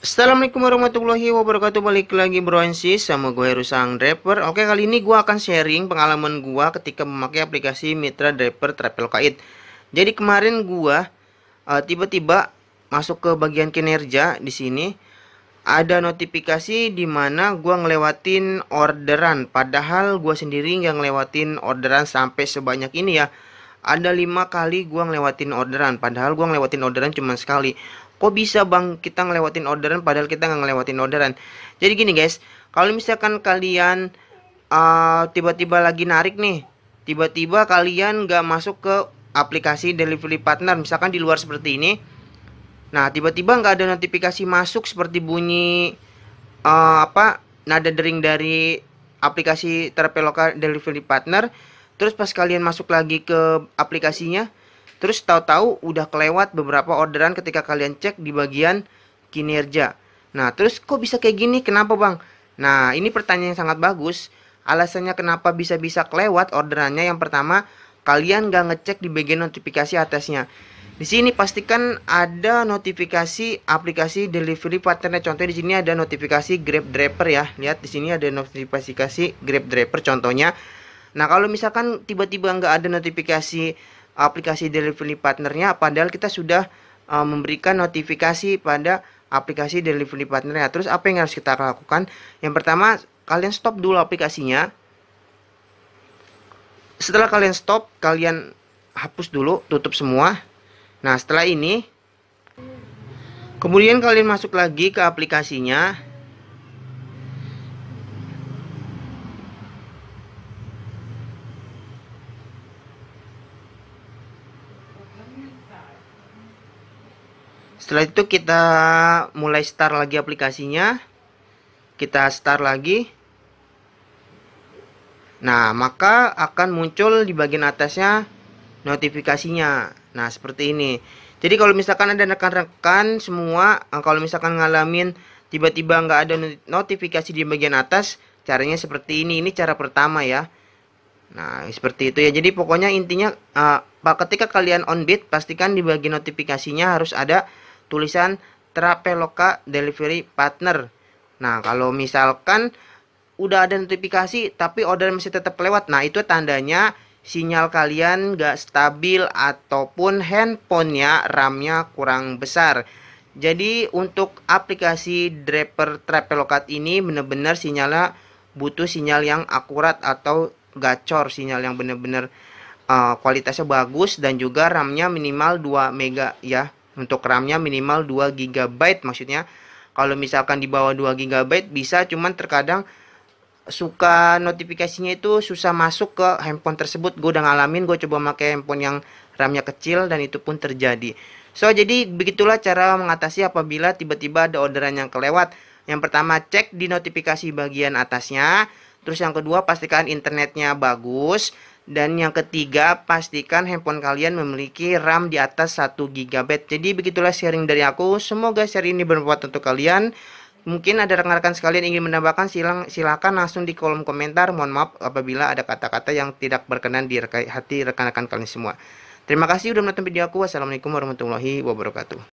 Assalamualaikum warahmatullahi wabarakatuh Balik lagi bro and sis sama gue Rusang draper. Oke kali ini gue akan sharing pengalaman gue ketika memakai aplikasi Mitra draper Travel kait. Jadi kemarin gue uh, tiba-tiba masuk ke bagian kinerja di sini Ada notifikasi di mana gue ngelewatin orderan Padahal gue sendiri nggak ngelewatin orderan sampai sebanyak ini ya ada lima kali gua ngelewatin orderan padahal gua ngelewatin orderan cuma sekali kok bisa bang kita ngelewatin orderan padahal kita nggak ngelewatin orderan jadi gini guys kalau misalkan kalian ah, tiba-tiba uh, lagi narik nih tiba-tiba kalian nggak masuk ke aplikasi delivery partner misalkan di luar seperti ini nah tiba-tiba nggak ada notifikasi masuk seperti bunyi uh, apa nada dering dari aplikasi terpeloka delivery partner terus pas kalian masuk lagi ke aplikasinya terus tahu-tahu udah kelewat beberapa orderan ketika kalian cek di bagian kinerja nah terus kok bisa kayak gini kenapa bang nah ini pertanyaan yang sangat bagus alasannya kenapa bisa-bisa kelewat orderannya yang pertama kalian nggak ngecek di bagian notifikasi atasnya di sini pastikan ada notifikasi aplikasi delivery partner Contohnya di sini ada notifikasi Grab Driver ya. Lihat di sini ada notifikasi Grab Driver contohnya. Nah, kalau misalkan tiba-tiba nggak ada notifikasi aplikasi delivery partnernya, padahal kita sudah uh, memberikan notifikasi pada aplikasi delivery partnernya. Terus apa yang harus kita lakukan? Yang pertama, kalian stop dulu aplikasinya. Setelah kalian stop, kalian hapus dulu, tutup semua. Nah, setelah ini, kemudian kalian masuk lagi ke aplikasinya setelah itu kita mulai start lagi aplikasinya kita start lagi nah maka akan muncul di bagian atasnya notifikasinya nah seperti ini jadi kalau misalkan ada rekan-rekan semua eh, kalau misalkan ngalamin tiba-tiba nggak ada notifikasi di bagian atas caranya seperti ini ini cara pertama ya nah seperti itu ya jadi pokoknya intinya uh, ketika kalian on beat pastikan di bagian notifikasinya harus ada tulisan Traveloka Delivery Partner. Nah, kalau misalkan udah ada notifikasi tapi order masih tetap lewat, nah itu tandanya sinyal kalian gak stabil ataupun handphonenya RAM-nya kurang besar. Jadi untuk aplikasi Draper Traveloka ini benar-benar sinyalnya butuh sinyal yang akurat atau gacor sinyal yang benar-benar uh, kualitasnya bagus dan juga RAM-nya minimal 2 mega ya. Untuk RAM-nya minimal 2 GB maksudnya. Kalau misalkan di bawah 2 GB bisa cuman terkadang suka notifikasinya itu susah masuk ke handphone tersebut. Gue udah ngalamin, gue coba pakai handphone yang RAM-nya kecil dan itu pun terjadi. So, jadi begitulah cara mengatasi apabila tiba-tiba ada orderan yang kelewat. Yang pertama, cek di notifikasi bagian atasnya. Terus yang kedua, pastikan internetnya bagus. Dan yang ketiga, pastikan handphone kalian memiliki RAM di atas 1 GB. Jadi begitulah sharing dari aku. Semoga sharing ini bermanfaat untuk kalian. Mungkin ada rekan-rekan sekalian ingin menambahkan silang, silakan langsung di kolom komentar. Mohon maaf apabila ada kata-kata yang tidak berkenan di hati rekan-rekan kalian semua. Terima kasih sudah menonton video aku. Wassalamualaikum warahmatullahi wabarakatuh.